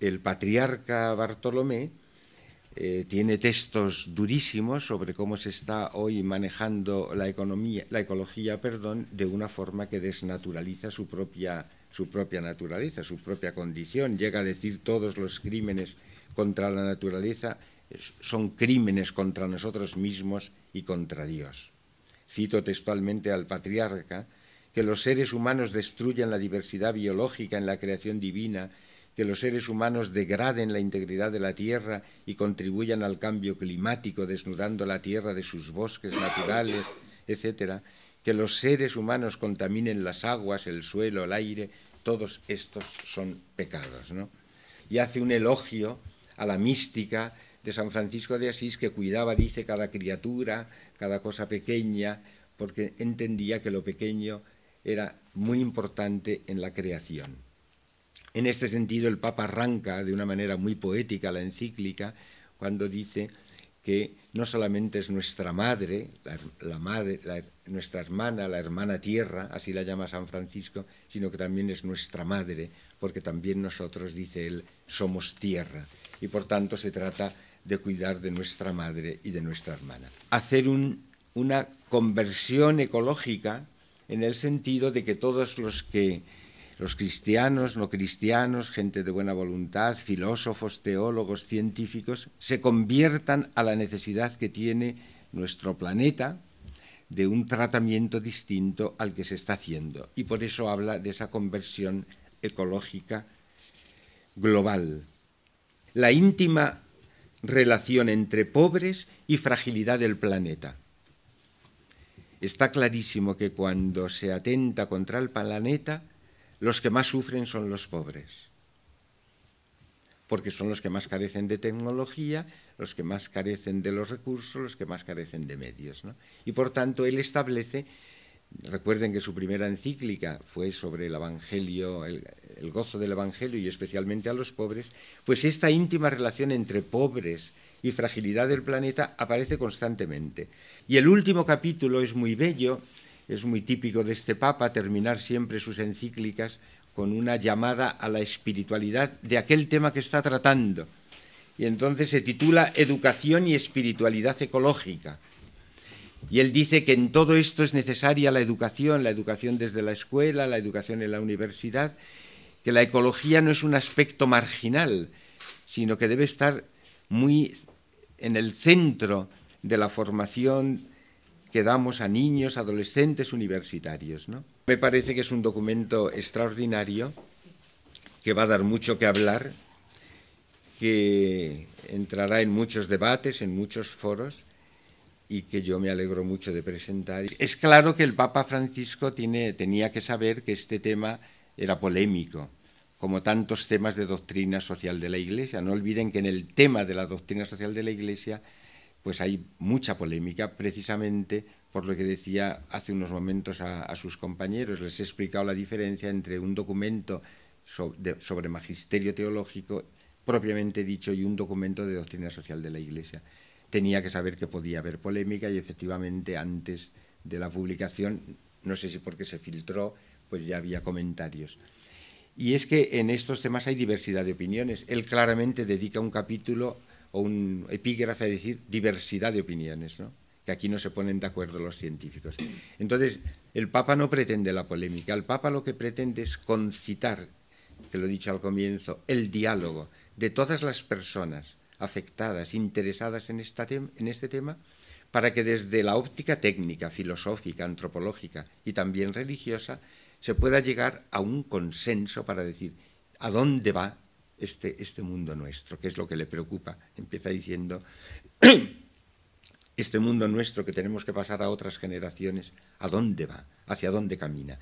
el patriarca Bartolomé eh, tiene textos durísimos sobre cómo se está hoy manejando la, economía, la ecología perdón, de una forma que desnaturaliza su propia, su propia naturaleza, su propia condición. Llega a decir todos los crímenes contra la naturaleza son crímenes contra nosotros mismos y contra Dios. Cito textualmente al patriarca, que los seres humanos destruyen la diversidad biológica en la creación divina que los seres humanos degraden la integridad de la tierra y contribuyan al cambio climático, desnudando la tierra de sus bosques naturales, etcétera, que los seres humanos contaminen las aguas, el suelo, el aire, todos estos son pecados. ¿no? Y hace un elogio a la mística de San Francisco de Asís que cuidaba, dice, cada criatura, cada cosa pequeña, porque entendía que lo pequeño era muy importante en la creación. En este sentido, el Papa arranca de una manera muy poética la encíclica cuando dice que no solamente es nuestra madre, la, nuestra hermana, la hermana tierra, así la llama San Francisco, sino que también es nuestra madre, porque también nosotros, dice él, somos tierra. Y por tanto se trata de cuidar de nuestra madre y de nuestra hermana. Hacer una conversión ecológica en el sentido de que todos los que los cristianos, no cristianos, gente de buena voluntad, filósofos, teólogos, científicos, se conviertan a la necesidad que tiene nuestro planeta de un tratamiento distinto al que se está haciendo. Y por eso habla de esa conversión ecológica global. La íntima relación entre pobres y fragilidad del planeta. Está clarísimo que cuando se atenta contra el planeta, los que más sufren son los pobres, porque son los que más carecen de tecnología, los que más carecen de los recursos, los que más carecen de medios. Y por tanto, él establece, recuerden que su primera encíclica fue sobre el Evangelio, el, el gozo del Evangelio y especialmente a los pobres, pues esta íntima relación entre pobres y fragilidad del planeta aparece constantemente. Y el último capítulo es muy bello es muy típico de este Papa terminar siempre sus encíclicas con una llamada a la espiritualidad de aquel tema que está tratando. Y entonces se titula Educación y Espiritualidad Ecológica. Y él dice que en todo esto es necesaria la educación, la educación desde la escuela, la educación en la universidad, que la ecología no es un aspecto marginal, sino que debe estar muy en el centro de la formación que damos a niños, adolescentes, universitarios. Me parece que es un documento extraordinario, que va a dar mucho que hablar, que entrará en muchos debates, en muchos foros, y que yo me alegro mucho de presentar. Es claro que el Papa Francisco tiene, tenía que saber que este tema era polémico, como tantos temas de doctrina social de la Iglesia. No olviden que en el tema de la doctrina social de la Iglesia pues hay mucha polémica precisamente por lo que decía hace unos momentos a, sus compañeros. Les he explicado la diferencia entre un documento sobre, sobre magisterio teológico propiamente dicho y un documento de doctrina social de la Iglesia. Tenía que saber que podía haber polémica y efectivamente antes de la publicación, no sé si porque se filtró, pues ya había comentarios. Y es que en estos temas hay diversidad de opiniones. Él claramente dedica un capítulo o un epígrafe a decir diversidad de opiniones, ¿no? que aquí no se ponen de acuerdo los científicos. Entonces, el Papa no pretende la polémica, el Papa lo que pretende es concitar, que lo he dicho al comienzo, el diálogo de todas las personas afectadas, interesadas en, en este tema, para que desde la óptica técnica, filosófica, antropológica y también religiosa, se pueda llegar a un consenso para decir a dónde va este, este, mundo nuestro, que es lo que le preocupa. Empieza diciendo, este mundo nuestro que tenemos que pasar a otras generaciones, ¿a dónde va? ¿Hacia dónde camina?